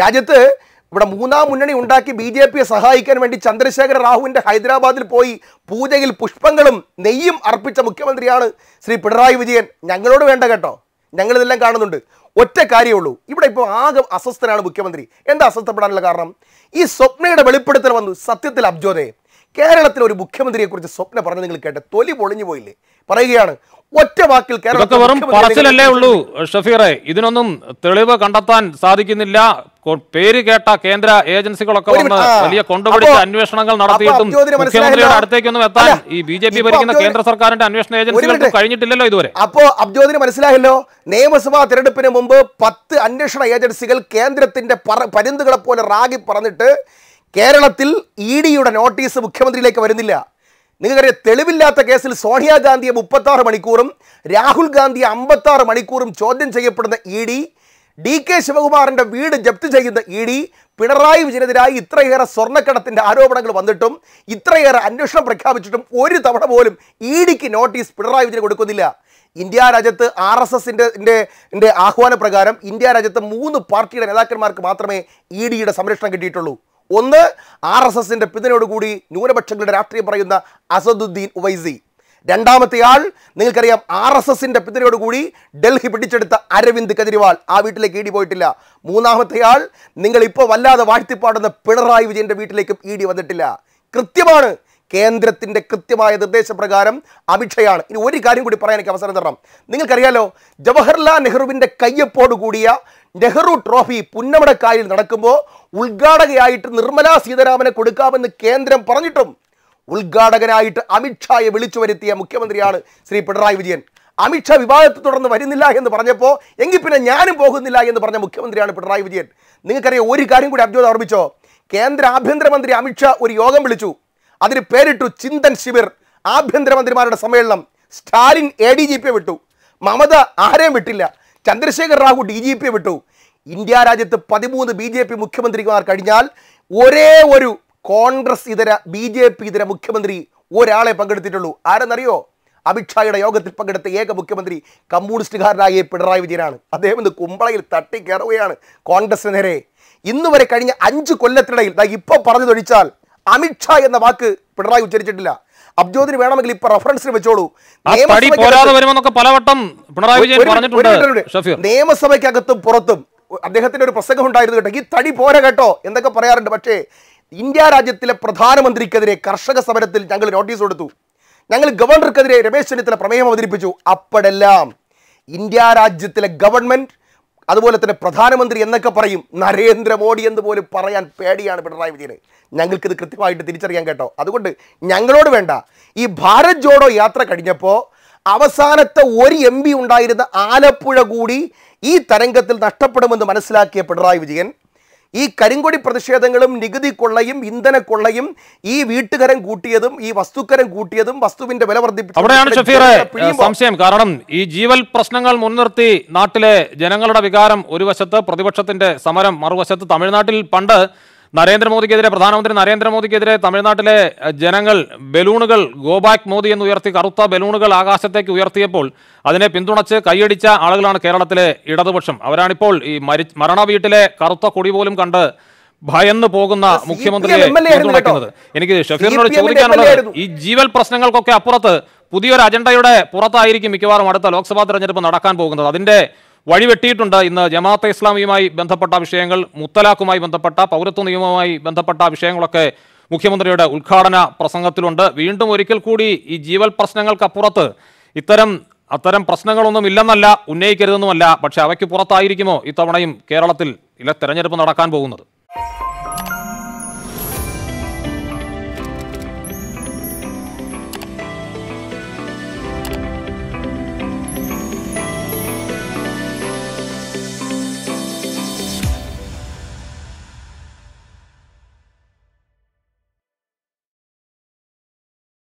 രാജ്യത്ത് ഇവിടെ മൂന്നാം മുന്നണി ഉണ്ടാക്കി ബി ജെ പിയെ സഹായിക്കാൻ വേണ്ടി ചന്ദ്രശേഖര റാവുവിൻ്റെ ഹൈദരാബാദിൽ പോയി പൂജയിൽ പുഷ്പങ്ങളും നെയ്യും അർപ്പിച്ച മുഖ്യമന്ത്രിയാണ് ശ്രീ പിണറായി വിജയൻ ഞങ്ങളോട് വേണ്ട കേട്ടോ ഞങ്ങളിതെല്ലാം കാണുന്നുണ്ട് ഒറ്റ കാര്യമുള്ളൂ ഇവിടെ ഇപ്പോൾ ആകെ അസ്വസ്ഥനാണ് മുഖ്യമന്ത്രി എന്താ അസ്വസ്ഥപ്പെടാനുള്ള കാരണം ഈ സ്വപ്നയുടെ വെളിപ്പെടുത്തൽ വന്നു സത്യത്തിൽ അബ്ജോദയം കേരളത്തിലെ ഒരു മുഖ്യമന്ത്രിയെ കുറിച്ച് സ്വപ്ന പറഞ്ഞു നിങ്ങൾ കേട്ട തൊലി പൊളിഞ്ഞു പോയില്ലേ പറയുകയാണ് ഒറ്റ വാക്കിൽ കേരളത്തെ പറച്ചിലല്ലേ ഉള്ളൂ ഷഫീറെ ഇതിനൊന്നും തെളിവ് കണ്ടെത്താൻ സാധിക്കുന്നില്ല പേര് കേട്ട കേന്ദ്ര ഏജൻസികളൊക്കെ വന്ന് വലിയ കൊണ്ടുപിടിച്ച അന്വേഷണങ്ങൾ നടത്തിയിട്ടും മുഖ്യമന്ത്രിയുടെ അടുത്തേക്കൊന്നും എത്താൻ ഈ ബി ജെ പി ഭരിക്കുന്ന കേന്ദ്ര സർക്കാരിന്റെ അന്വേഷണ ഏജൻസികൾക്ക് കഴിഞ്ഞിട്ടില്ലല്ലോ ഇതുവരെ അപ്പോ അബ്ജോദിന് മനസ്സിലായല്ലോ നിയമസഭാ തെരഞ്ഞെടുപ്പിന് മുമ്പ് പത്ത് അന്വേഷണ ഏജൻസികൾ കേന്ദ്രത്തിന്റെ പരിന്തുകളെ പോലെ റാഗി പറഞ്ഞിട്ട് കേരളത്തിൽ ഇ ഡിയുടെ നോട്ടീസ് മുഖ്യമന്ത്രിയിലേക്ക് വരുന്നില്ല നിങ്ങൾക്കറിയാം തെളിവില്ലാത്ത കേസിൽ സോണിയാഗാന്ധിയെ മുപ്പത്താറ് മണിക്കൂറും രാഹുൽ ഗാന്ധിയെ അമ്പത്താറ് മണിക്കൂറും ചോദ്യം ചെയ്യപ്പെടുന്ന ഇ ഡി ഡി കെ ശിവകുമാറിൻ്റെ വീട് ജപ്തി ചെയ്യുന്ന ഇ ഡി പിണറായി വിജയനെതിരായി ഇത്രയേറെ സ്വർണ്ണക്കടത്തിൻ്റെ ആരോപണങ്ങൾ വന്നിട്ടും ഇത്രയേറെ അന്വേഷണം പ്രഖ്യാപിച്ചിട്ടും ഒരു തവണ പോലും ഇ ഡിക്ക് നോട്ടീസ് പിണറായി വിജയൻ കൊടുക്കുന്നില്ല ഇന്ത്യ രാജ്യത്ത് ആർ എസ് എസിൻ്റെ ആഹ്വാന പ്രകാരം ഇന്ത്യ രാജ്യത്ത് മൂന്ന് പാർട്ടിയുടെ നേതാക്കന്മാർക്ക് മാത്രമേ ഇ ഡിയുടെ സംരക്ഷണം കിട്ടിയിട്ടുള്ളൂ ഒന്ന് ആർ എസ് എസിൻ്റെ പിന്തുണയോടുകൂടി ന്യൂനപക്ഷങ്ങളുടെ രാഷ്ട്രീയം പറയുന്ന അസദുദ്ദീൻ ഉവൈസി രണ്ടാമത്തെ ആൾ നിങ്ങൾക്കറിയാം ആർ എസ് എസിൻ്റെ പിന്തുണയോടുകൂടി ഡൽഹി പിടിച്ചെടുത്ത അരവിന്ദ് കെജ്രിവാൾ ആ വീട്ടിലേക്ക് ഇടി പോയിട്ടില്ല മൂന്നാമത്തെ ആൾ നിങ്ങളിപ്പോൾ വല്ലാതെ വാഴ്ത്തിപ്പാടുന്ന പിണറായി വിജയൻ്റെ വീട്ടിലേക്കും ഇടി വന്നിട്ടില്ല കൃത്യമാണ് കേന്ദ്രത്തിൻ്റെ കൃത്യമായ നിർദ്ദേശപ്രകാരം അഭിക്ഷയാണ് ഇനി ഒരു കാര്യം കൂടി പറയാൻ എനിക്ക് അവസരം തരണം നിങ്ങൾക്കറിയാലോ ജവഹർലാൽ നെഹ്റുവിൻ്റെ കയ്യപ്പോട് കൂടിയ നെഹ്റു ട്രോഫി പുന്നമടക്കായലിൽ നടക്കുമ്പോൾ ഉദ്ഘാടകയായിട്ട് നിർമ്മലാ സീതാരാമനെ കൊടുക്കാമെന്ന് കേന്ദ്രം പറഞ്ഞിട്ടും ഉദ്ഘാടകനായിട്ട് അമിത്ഷായെ വിളിച്ചു വരുത്തിയ മുഖ്യമന്ത്രിയാണ് ശ്രീ പിണറായി വിജയൻ അമിത്ഷാ വിവാദത്തെ തുടർന്ന് വരുന്നില്ല എന്ന് പറഞ്ഞപ്പോൾ എങ്കിൽ പിന്നെ ഞാനും പോകുന്നില്ല എന്ന് പറഞ്ഞ മുഖ്യമന്ത്രിയാണ് പിണറായി വിജയൻ നിങ്ങൾക്കറിയാം ഒരു കാര്യം കൂടി അബ്ജോദ് ഓർമ്മിച്ചോ കേന്ദ്ര ആഭ്യന്തരമന്ത്രി അമിത്ഷാ ഒരു യോഗം വിളിച്ചു അതിന് പേരിട്ടു ചിന്തൻ ശിബിർ ആഭ്യന്തരമന്ത്രിമാരുടെ സമ്മേളനം സ്റ്റാലിൻ എ ഡി ജി പിയെ വിട്ടു മമത ആരെയും വിട്ടില്ല Chandrashekar Rao D G P വിട്ടു ഇന്ത്യ രാജ്യത്ത് പതിമൂന്ന് ബി ജെ പി മുഖ്യമന്ത്രിമാർ കഴിഞ്ഞാൽ ഒരേ ഒരു കോൺഗ്രസ് ഇതര ബി ജെ പി ഇതര മുഖ്യമന്ത്രി ഒരാളെ പങ്കെടുത്തിട്ടുള്ളൂ ആരെന്നറിയോ അമിത്ഷായുടെ യോഗത്തിൽ പങ്കെടുത്ത ഏക മുഖ്യമന്ത്രി കമ്മ്യൂണിസ്റ്റുകാരനായ പിണറായി വിജയനാണ് അദ്ദേഹം ഇന്ന് കുമ്പളയിൽ തട്ടിക്കയറുകയാണ് കോൺഗ്രസിന് നേരെ ഇന്നുവരെ കഴിഞ്ഞ അഞ്ച് കൊല്ലത്തിനിടയിൽ ഇപ്പോൾ തൊഴിച്ചാൽ ഷാ എന്ന വാക്ക് പിണറായി ഉച്ചരിച്ചിട്ടില്ല അബ്ജോദിന് വേണമെങ്കിൽ ഇപ്പൊ റഫറൻസിന് വെച്ചോളൂ പലവട്ടം വിജയൻ പറഞ്ഞിട്ടുണ്ട് നിയമസഭയ്ക്കകത്തും പുറത്തും അദ്ദേഹത്തിന്റെ ഒരു പ്രസംഗം ഉണ്ടായിരുന്നു കേട്ടോ ഈ തടി പോര കേട്ടോ എന്നൊക്കെ പറയാറുണ്ട് പക്ഷേ ഇന്ത്യ രാജ്യത്തിലെ പ്രധാനമന്ത്രിക്കെതിരെ കർഷക സമരത്തിൽ ഞങ്ങൾ നോട്ടീസ് കൊടുത്തു ഞങ്ങൾ ഗവർണർക്കെതിരെ രമേശ് ചെന്നിത്തല പ്രമേയം അവതരിപ്പിച്ചു അപ്പോഴെല്ലാം ഇന്ത്യ രാജ്യത്തിലെ ഗവൺമെന്റ് അതുപോലെ തന്നെ പ്രധാനമന്ത്രി എന്നൊക്കെ പറയും നരേന്ദ്രമോദി എന്ന് പോലും പറയാൻ പേടിയാണ് പിണറായി വിജയനെ ഞങ്ങൾക്കിത് കൃത്യമായിട്ട് തിരിച്ചറിയാൻ കേട്ടോ അതുകൊണ്ട് ഞങ്ങളോട് വേണ്ട ഈ ഭാരത് ജോഡോ യാത്ര കഴിഞ്ഞപ്പോൾ അവസാനത്തെ ഒരു എം ഉണ്ടായിരുന്ന ആലപ്പുഴ കൂടി ഈ തരംഗത്തിൽ നഷ്ടപ്പെടുമെന്ന് മനസ്സിലാക്കിയ പിണറായി വിജയൻ ഈ കരിങ്കൊടി പ്രതിഷേധങ്ങളും നികുതി കൊള്ളയും ഇന്ധന കൊള്ളയും ഈ വീട്ടുകരം കൂട്ടിയതും ഈ വസ്തുക്കരം കൂട്ടിയതും വസ്തുവിന്റെ വില സംശയം കാരണം ഈ ജീവൽ പ്രശ്നങ്ങൾ മുൻനിർത്തി നാട്ടിലെ ജനങ്ങളുടെ വികാരം ഒരു വശത്ത് പ്രതിപക്ഷത്തിന്റെ സമരം മറുവശത്ത് തമിഴ്നാട്ടിൽ പണ്ട് നരേന്ദ്രമോദിക്കെതിരെ പ്രധാനമന്ത്രി നരേന്ദ്രമോദിക്കെതിരെ തമിഴ്നാട്ടിലെ ജനങ്ങൾ ബലൂണുകൾ ഗോബാക്ക് മോദി എന്ന് ഉയർത്തി കറുത്ത ബലൂണുകൾ ആകാശത്തേക്ക് ഉയർത്തിയപ്പോൾ അതിനെ പിന്തുണച്ച് കൈയടിച്ച ആളുകളാണ് കേരളത്തിലെ ഇടതുപക്ഷം അവരാണിപ്പോൾ ഈ മരി മരണ വീട്ടിലെ കറുത്ത കൊടി പോലും കണ്ട് ഭയന്ന് പോകുന്ന മുഖ്യമന്ത്രിയെ പിന്തുണയ്ക്കുന്നത് എനിക്ക് ഷഫീറിനോട് ചോദിക്കാനുള്ളത് ഈ ജീവൽ പ്രശ്നങ്ങൾക്കൊക്കെ അപ്പുറത്ത് പുതിയൊരു അജണ്ടയുടെ പുറത്തായിരിക്കും മിക്കവാറും അടുത്ത ലോക്സഭാ തെരഞ്ഞെടുപ്പ് നടക്കാൻ പോകുന്നത് അതിന്റെ വഴിവെട്ടിയിട്ടുണ്ട് ഇന്ന് ജമാഅത്തെ ഇസ്ലാമിയുമായി ബന്ധപ്പെട്ട വിഷയങ്ങൾ മുത്തലാഖുമായി ബന്ധപ്പെട്ട പൗരത്വ നിയമവുമായി ബന്ധപ്പെട്ട വിഷയങ്ങളൊക്കെ മുഖ്യമന്ത്രിയുടെ ഉദ്ഘാടന പ്രസംഗത്തിലുണ്ട് വീണ്ടും ഒരിക്കൽ കൂടി ഈ ജീവൽ പ്രശ്നങ്ങൾക്കപ്പുറത്ത് ഇത്തരം അത്തരം പ്രശ്നങ്ങളൊന്നും ഇല്ലെന്നല്ല ഉന്നയിക്കരുതെന്നുമല്ല പക്ഷേ അവയ്ക്ക് പുറത്തായിരിക്കുമോ ഇത്തവണയും കേരളത്തിൽ ഇല തെരഞ്ഞെടുപ്പ് നടക്കാൻ പോകുന്നത്